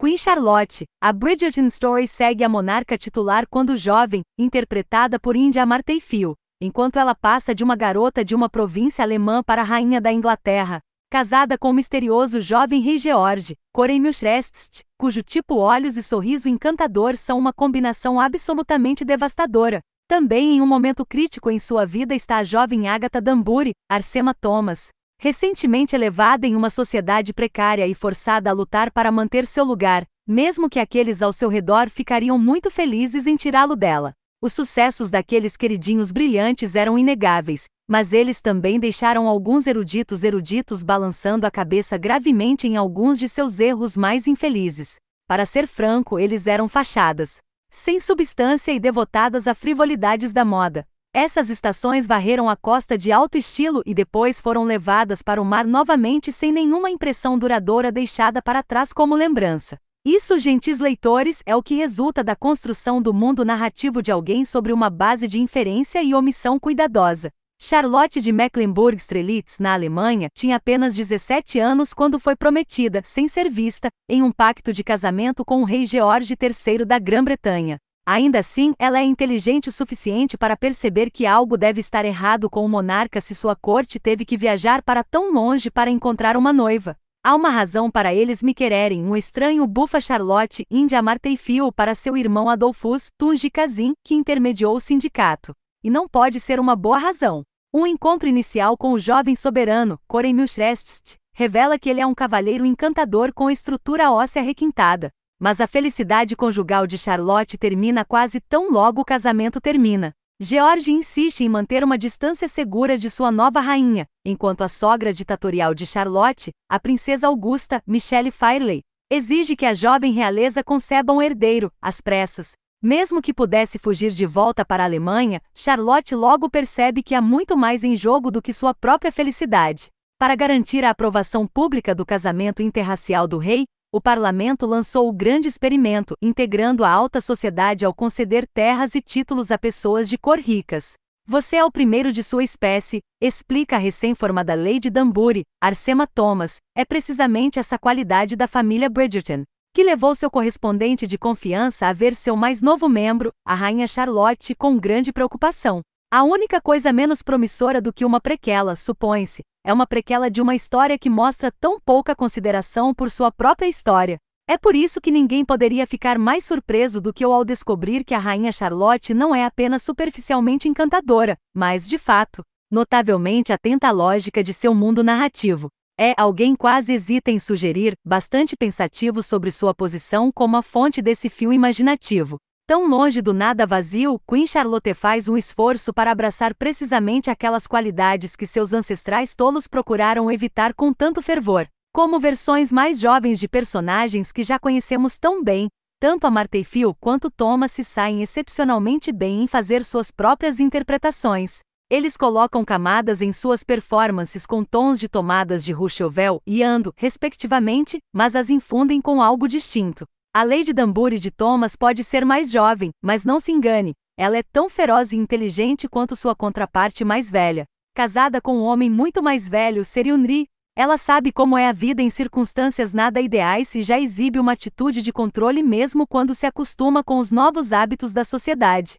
Queen Charlotte, a Bridgerton Story segue a monarca titular quando jovem, interpretada por India Marteifield, enquanto ela passa de uma garota de uma província alemã para a rainha da Inglaterra, casada com o misterioso jovem rei George, Coremiushrest, cujo tipo olhos e sorriso encantador são uma combinação absolutamente devastadora. Também em um momento crítico em sua vida está a jovem Agatha Damburi, Arsema Thomas, recentemente elevada em uma sociedade precária e forçada a lutar para manter seu lugar, mesmo que aqueles ao seu redor ficariam muito felizes em tirá-lo dela. Os sucessos daqueles queridinhos brilhantes eram inegáveis, mas eles também deixaram alguns eruditos eruditos balançando a cabeça gravemente em alguns de seus erros mais infelizes. Para ser franco, eles eram fachadas, sem substância e devotadas a frivolidades da moda. Essas estações varreram a costa de alto estilo e depois foram levadas para o mar novamente sem nenhuma impressão duradoura deixada para trás como lembrança. Isso, gentis leitores, é o que resulta da construção do mundo narrativo de alguém sobre uma base de inferência e omissão cuidadosa. Charlotte de Mecklenburg-Strelitz, na Alemanha, tinha apenas 17 anos quando foi prometida, sem ser vista, em um pacto de casamento com o rei George III da Grã-Bretanha. Ainda assim, ela é inteligente o suficiente para perceber que algo deve estar errado com o monarca se sua corte teve que viajar para tão longe para encontrar uma noiva. Há uma razão para eles me quererem, um estranho bufa Charlotte India Marteifio para seu irmão Adolfus Tunji Kazin, que intermediou o sindicato. E não pode ser uma boa razão. Um encontro inicial com o jovem soberano, Koremilchrest, revela que ele é um cavaleiro encantador com estrutura óssea requintada, mas a felicidade conjugal de Charlotte termina quase tão logo o casamento termina. George insiste em manter uma distância segura de sua nova rainha, enquanto a sogra ditatorial de Charlotte, a princesa Augusta, Michelle Fairley, exige que a jovem realeza conceba um herdeiro, às pressas. Mesmo que pudesse fugir de volta para a Alemanha, Charlotte logo percebe que há muito mais em jogo do que sua própria felicidade. Para garantir a aprovação pública do casamento interracial do rei, o parlamento lançou o grande experimento, integrando a alta sociedade ao conceder terras e títulos a pessoas de cor ricas. Você é o primeiro de sua espécie, explica a recém-formada Lady Danbury, Arsema Thomas, é precisamente essa qualidade da família Bridgerton, que levou seu correspondente de confiança a ver seu mais novo membro, a Rainha Charlotte, com grande preocupação. A única coisa menos promissora do que uma prequela, supõe-se, é uma prequela de uma história que mostra tão pouca consideração por sua própria história. É por isso que ninguém poderia ficar mais surpreso do que eu ao descobrir que a Rainha Charlotte não é apenas superficialmente encantadora, mas, de fato, notavelmente atenta à lógica de seu mundo narrativo. É, alguém quase hesita em sugerir, bastante pensativo sobre sua posição como a fonte desse fio imaginativo. Tão longe do nada vazio, Queen Charlotte faz um esforço para abraçar precisamente aquelas qualidades que seus ancestrais tolos procuraram evitar com tanto fervor, como versões mais jovens de personagens que já conhecemos tão bem. Tanto a Martefield quanto Thomas se saem excepcionalmente bem em fazer suas próprias interpretações. Eles colocam camadas em suas performances com tons de tomadas de Ruchovel e Ando, respectivamente, mas as infundem com algo distinto. A Lady Damburi de Thomas pode ser mais jovem, mas não se engane, ela é tão feroz e inteligente quanto sua contraparte mais velha. Casada com um homem muito mais velho, Seriunri, ela sabe como é a vida em circunstâncias nada ideais e já exibe uma atitude de controle mesmo quando se acostuma com os novos hábitos da sociedade.